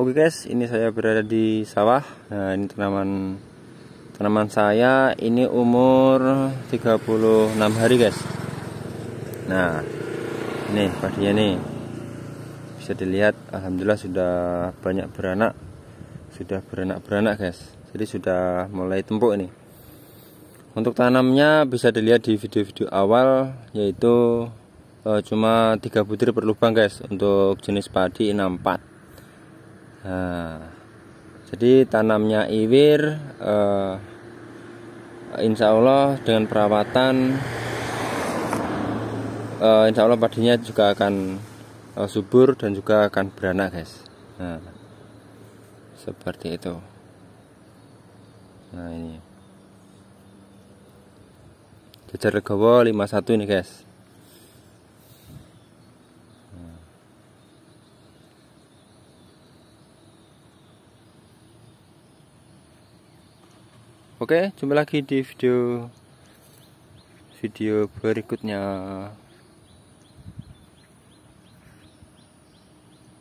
Oke guys, ini saya berada di sawah. Nah, ini tanaman tanaman saya ini umur 36 hari guys. Nah, ini padinya nih. Bisa dilihat alhamdulillah sudah banyak beranak. Sudah beranak-beranak guys. Jadi sudah mulai tempuk ini. Untuk tanamnya bisa dilihat di video-video awal yaitu e, cuma 3 butir per lubang guys untuk jenis padi 64. Nah, jadi tanamnya iwir eh, insya Allah dengan perawatan eh, insya Allah padinya juga akan eh, subur dan juga akan beranak guys nah, seperti itu nah ini jajar legowo 51 ini guys Oke, jumpa lagi di video video berikutnya.